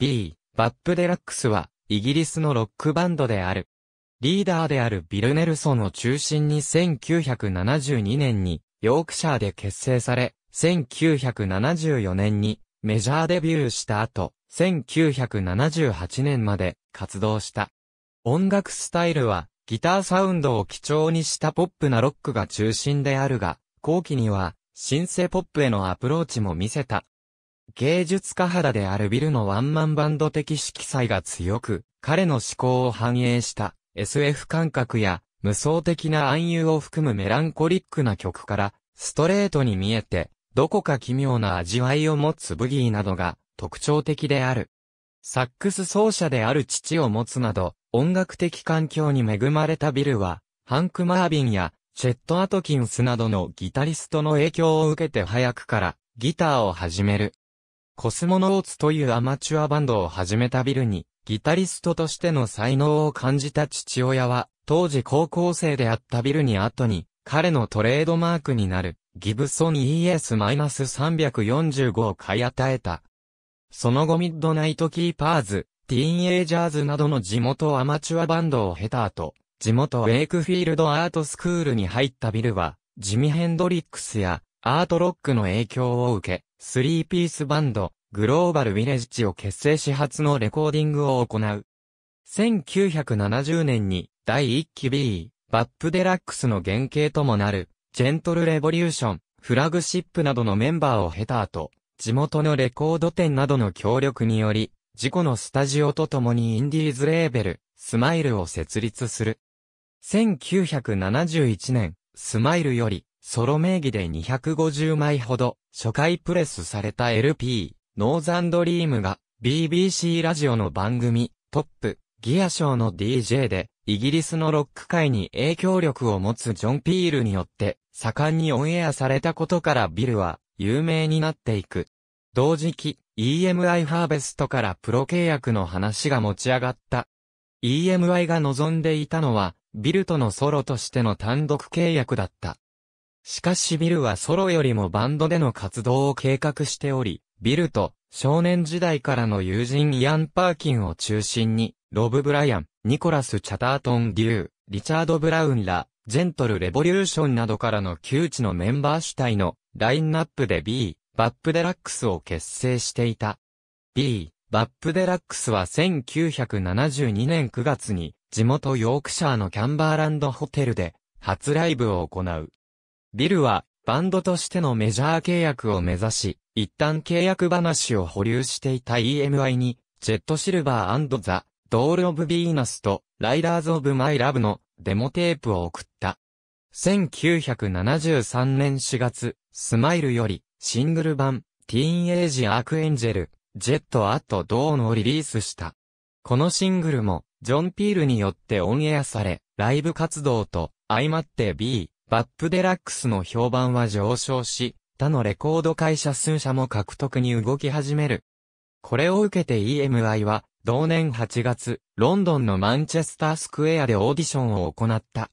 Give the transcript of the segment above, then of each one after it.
B、バップデラックスは、イギリスのロックバンドである。リーダーであるビル・ネルソンを中心に1972年にヨークシャーで結成され、1974年にメジャーデビューした後、1978年まで活動した。音楽スタイルはギターサウンドを基調にしたポップなロックが中心であるが、後期にはシンセポップへのアプローチも見せた。芸術家肌であるビルのワンマンバンド的色彩が強く、彼の思考を反映した SF 感覚や無双的な暗誘を含むメランコリックな曲から、ストレートに見えて、どこか奇妙な味わいを持つブギーなどが特徴的である。サックス奏者である父を持つなど、音楽的環境に恵まれたビルは、ハンク・マービンや、チェット・アトキンスなどのギタリストの影響を受けて早くから、ギターを始める。コスモノーツというアマチュアバンドを始めたビルに、ギタリストとしての才能を感じた父親は、当時高校生であったビルに後に、彼のトレードマークになる、ギブソン ES-345 を買い与えた。その後ミッドナイトキーパーズ、ティーンエイジャーズなどの地元アマチュアバンドを経た後、地元ウェイクフィールドアートスクールに入ったビルは、ジミヘンドリックスやアートロックの影響を受け、スリーピースバンド、グローバル・ウィレッジを結成し初のレコーディングを行う。1970年に第1期 B、バップデラックスの原型ともなる、ジェントル・レボリューション、フラグシップなどのメンバーを経た後、地元のレコード店などの協力により、事故のスタジオとともにインディーズレーベル、スマイルを設立する。1971年、スマイルより、ソロ名義で250枚ほど、初回プレスされた LP、ノーザンドリームが、BBC ラジオの番組、トップ、ギア賞の DJ で、イギリスのロック界に影響力を持つジョン・ピールによって、盛んにオンエアされたことからビルは、有名になっていく。同時期、EMI ハーベストからプロ契約の話が持ち上がった。EMI が望んでいたのは、ビルとのソロとしての単独契約だった。しかしビルはソロよりもバンドでの活動を計画しており、ビルと少年時代からの友人イアン・パーキンを中心に、ロブ・ブライアン、ニコラス・チャタートン・デュー、リチャード・ブラウンら、ジェントル・レボリューションなどからの窮地のメンバー主体のラインナップで B、バップデラックスを結成していた。B、バップデラックスは1972年9月に地元ヨークシャーのキャンバーランドホテルで初ライブを行う。ビルは、バンドとしてのメジャー契約を目指し、一旦契約話を保留していた EMI に、ジェットシルバーザ・ドール・オブ・ビーナスと、ライダーズ・オブ・マイ・ラブのデモテープを送った。1973年4月、スマイルより、シングル版、ティーンエイジ・アーク・エンジェル、ジェット・アット・ドーンをリリースした。このシングルも、ジョン・ピールによってオンエアされ、ライブ活動と、相まって B、バップデラックスの評判は上昇し、他のレコード会社数社も獲得に動き始める。これを受けて EMI は、同年8月、ロンドンのマンチェスタースクエアでオーディションを行った。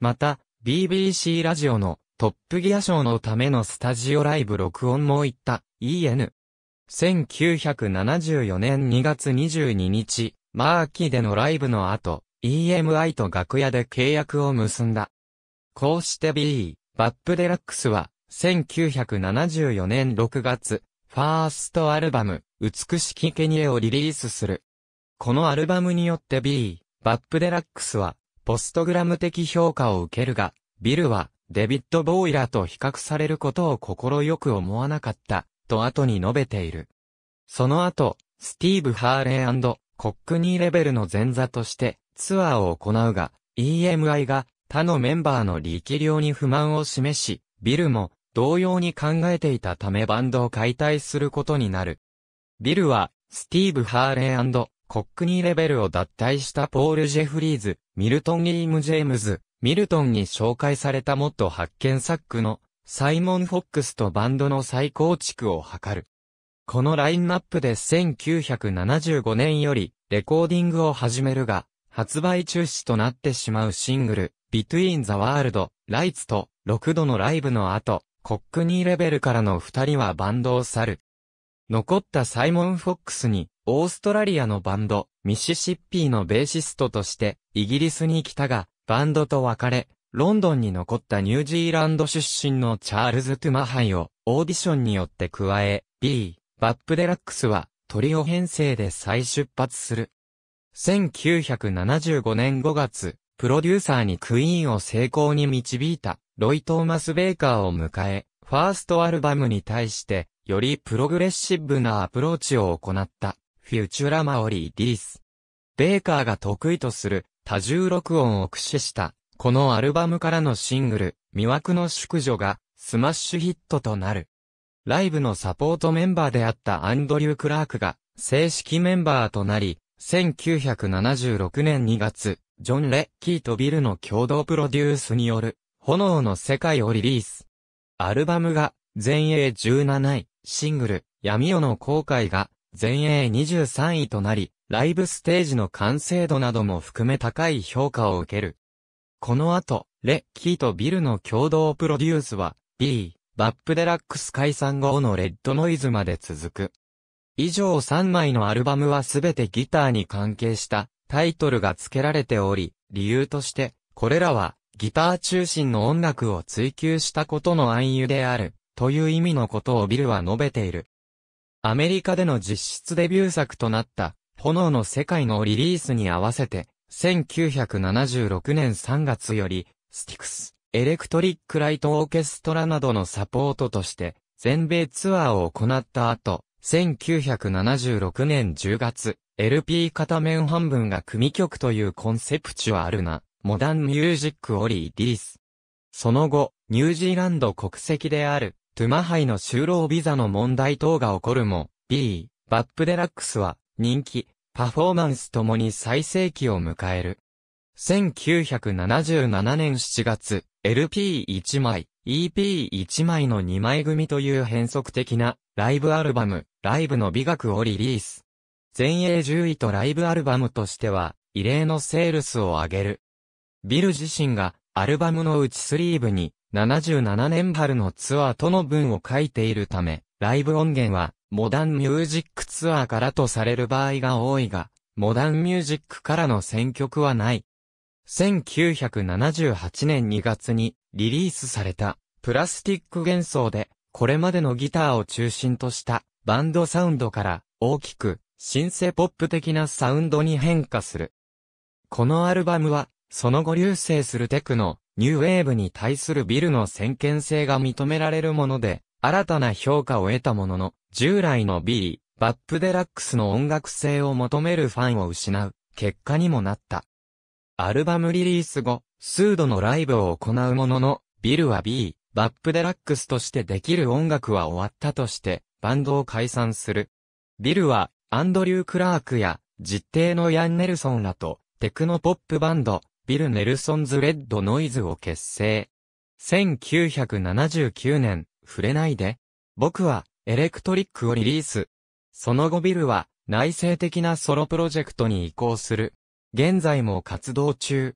また、BBC ラジオのトップギア賞のためのスタジオライブ録音も行った EN。1974年2月22日、マーキーでのライブの後、EMI と楽屋で契約を結んだ。こうして B、バップデラックスは、1974年6月、ファーストアルバム、美しきケニエをリリースする。このアルバムによって B、バップデラックスは、ポストグラム的評価を受けるが、ビルは、デビッド・ボーイらと比較されることを心よく思わなかった、と後に述べている。その後、スティーブ・ハーレーコックニーレベルの前座として、ツアーを行うが、EMI が他のメンバーの力量に不満を示し、ビルも同様に考えていたためバンドを解体することになる。ビルは、スティーブ・ハーレーコックニーレベルを脱退したポール・ジェフリーズ、ミルトン・リーム・ジェームズ、ミルトンに紹介された元発見サックのサイモン・フォックスとバンドの再構築を図る。このラインナップで1975年よりレコーディングを始めるが、発売中止となってしまうシングル、Between the World, Lights と6度のライブの後、コックニーレベルからの2人はバンドを去る。残ったサイモン・フォックスに、オーストラリアのバンド、ミシシッピーのベーシストとして、イギリスに来たが、バンドと別れ、ロンドンに残ったニュージーランド出身のチャールズ・トゥマハイを、オーディションによって加え、B、バップデラックスは、トリオ編成で再出発する。1975年5月、プロデューサーにクイーンを成功に導いた、ロイ・トーマス・ベイカーを迎え、ファーストアルバムに対して、よりプログレッシブなアプローチを行った、フューチュラ・マオリー・ディリス。ベイカーが得意とする、多重録音を駆使した、このアルバムからのシングル、魅惑の淑女が、スマッシュヒットとなる。ライブのサポートメンバーであったアンドリュー・クラークが、正式メンバーとなり、1976年2月、ジョン・レッキーとビルの共同プロデュースによる、炎の世界をリリース。アルバムが、全英17位、シングル、闇夜の後悔が、全英23位となり、ライブステージの完成度なども含め高い評価を受ける。この後、レッキーとビルの共同プロデュースは、B、バップデラックス解散後のレッドノイズまで続く。以上3枚のアルバムはすべてギターに関係したタイトルが付けられており、理由として、これらはギター中心の音楽を追求したことの暗誘である、という意味のことをビルは述べている。アメリカでの実質デビュー作となった、炎の世界のリリースに合わせて、1976年3月より、スティクス、エレクトリックライトオーケストラなどのサポートとして、全米ツアーを行った後、1976年10月、LP 片面半分が組曲というコンセプチュアルな、モダンミュージックオリー・ディリス。その後、ニュージーランド国籍である、トゥマハイの就労ビザの問題等が起こるも、B、バップデラックスは、人気、パフォーマンスともに最盛期を迎える。1977年7月、LP1 枚、EP1 枚の2枚組という変則的なライブアルバム、ライブの美学をリリース。全英10位とライブアルバムとしては、異例のセールスを上げる。ビル自身がアルバムの内スリーブに77年春のツアーとの文を書いているため、ライブ音源はモダンミュージックツアーからとされる場合が多いが、モダンミュージックからの選曲はない。1978年2月にリリースされたプラスティック幻想でこれまでのギターを中心としたバンドサウンドから大きくシンセポップ的なサウンドに変化する。このアルバムはその後流星するテクノ、ニューウェーブに対するビルの先見性が認められるもので新たな評価を得たものの従来のビー、バップデラックスの音楽性を求めるファンを失う結果にもなった。アルバムリリース後、数度のライブを行うものの、ビルは B、バップデラックスとしてできる音楽は終わったとして、バンドを解散する。ビルは、アンドリュー・クラークや、実定のヤン・ネルソンらと、テクノポップバンド、ビル・ネルソンズ・レッド・ノイズを結成。1979年、触れないで。僕は、エレクトリックをリリース。その後ビルは、内省的なソロプロジェクトに移行する。現在も活動中。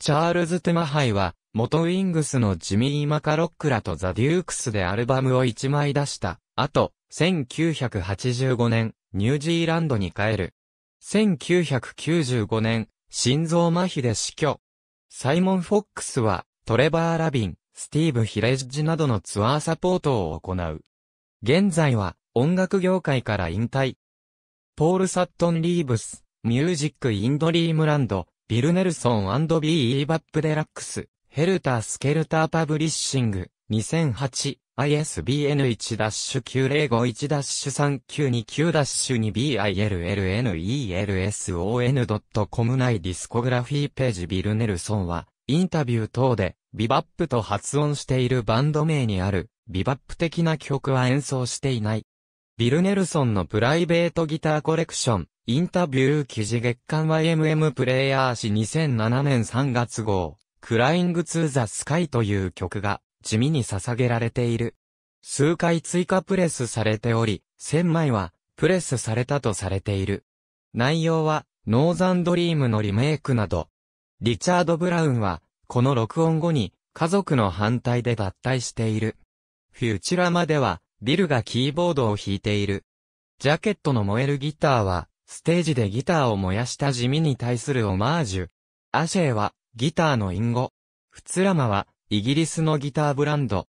チャールズ・テマハイは、元ウィングスのジミー・マカロックらとザ・デュークスでアルバムを1枚出した。あと、1985年、ニュージーランドに帰る。1995年、心臓麻痺で死去。サイモン・フォックスは、トレバー・ラビン、スティーブ・ヒレッジなどのツアーサポートを行う。現在は、音楽業界から引退。ポール・サットン・リーブス、ミュージック・イン・ドリームランド、ビル・ネルソン &B・ イーバップ・デラックス、ヘルター・スケルター・パブリッシング、2008、ISBN1-9051-3929-2BILLNELSON.com 内ディスコグラフィーページビル・ネルソンは、インタビュー等で、ビバップと発音しているバンド名にある、ビバップ的な曲は演奏していない。ビル・ネルソンのプライベートギターコレクション、インタビュー記事月間 YMM プレイヤー誌2007年3月号、クライングツーザスカイという曲が地味に捧げられている。数回追加プレスされており、1000枚はプレスされたとされている。内容は、ノーザンドリームのリメイクなど。リチャード・ブラウンは、この録音後に、家族の反対で脱退している。フューチュラマでは、ビルがキーボードを弾いている。ジャケットの燃えるギターは、ステージでギターを燃やした地味に対するオマージュ。アシェイは、ギターの隠語。フツラマは、イギリスのギターブランド。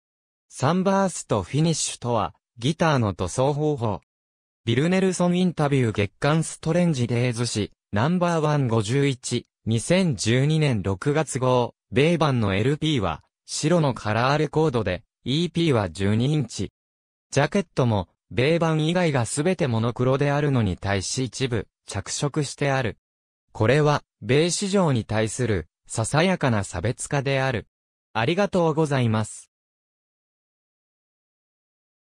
サンバーストフィニッシュとは、ギターの塗装方法。ビル・ネルソンインタビュー月間ストレンジデイズ誌、ナンバーワン51、2012年6月号、米版の LP は、白のカラーレコードで、EP は12インチ。ジャケットも、米版以外がすべてモノクロであるのに対し一部、着色してある。これは、米市場に対する、ささやかな差別化である。ありがとうございます。